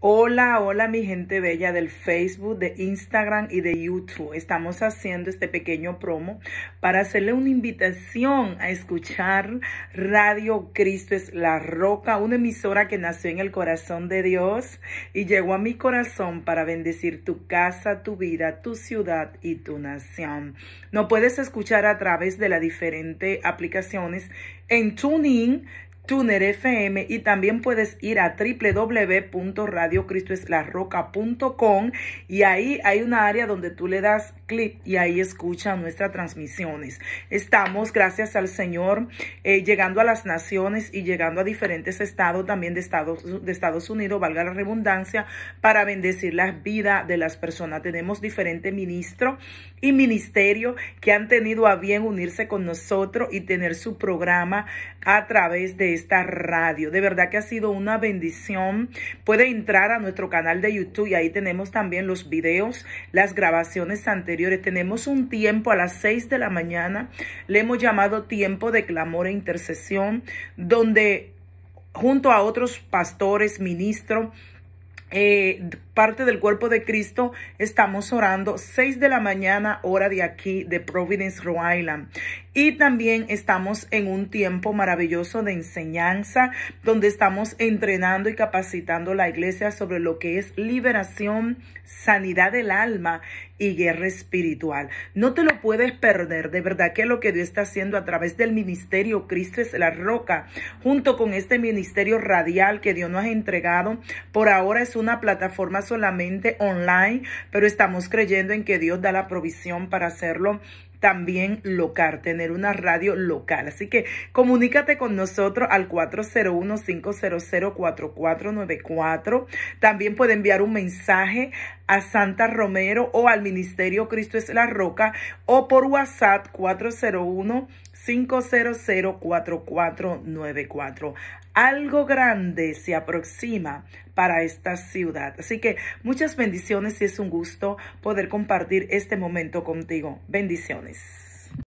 Hola, hola mi gente bella del Facebook, de Instagram y de YouTube. Estamos haciendo este pequeño promo para hacerle una invitación a escuchar Radio Cristo es la Roca, una emisora que nació en el corazón de Dios y llegó a mi corazón para bendecir tu casa, tu vida, tu ciudad y tu nación. No puedes escuchar a través de las diferentes aplicaciones en TuneIn, Tuner FM y también puedes ir a www.radiocristoeslarroca.com y ahí hay una área donde tú le das clic y ahí escucha nuestras transmisiones. Estamos, gracias al Señor, eh, llegando a las naciones y llegando a diferentes estados también de Estados, de Estados Unidos, valga la redundancia, para bendecir la vida de las personas. Tenemos diferentes ministros y ministerios que han tenido a bien unirse con nosotros y tener su programa a través de esta radio. De verdad que ha sido una bendición. Puede entrar a nuestro canal de YouTube y ahí tenemos también los videos, las grabaciones anteriores. Tenemos un tiempo a las seis de la mañana. Le hemos llamado tiempo de clamor e intercesión, donde junto a otros pastores, ministros, eh, parte del cuerpo de Cristo, estamos orando 6 de la mañana, hora de aquí, de Providence, Rhode Island. Y también estamos en un tiempo maravilloso de enseñanza, donde estamos entrenando y capacitando la iglesia sobre lo que es liberación, sanidad del alma y guerra espiritual. No te lo puedes perder, de verdad que lo que Dios está haciendo a través del ministerio Cristo es la roca, junto con este ministerio radial que Dios nos ha entregado, por ahora es una plataforma solamente online, pero estamos creyendo en que Dios da la provisión para hacerlo también local, tener una radio local. Así que comunícate con nosotros al 401-500-4494. También puede enviar un mensaje a Santa Romero o al Ministerio Cristo es la Roca o por WhatsApp 401 500 4494 algo grande se aproxima para esta ciudad. Así que muchas bendiciones y es un gusto poder compartir este momento contigo. Bendiciones. です。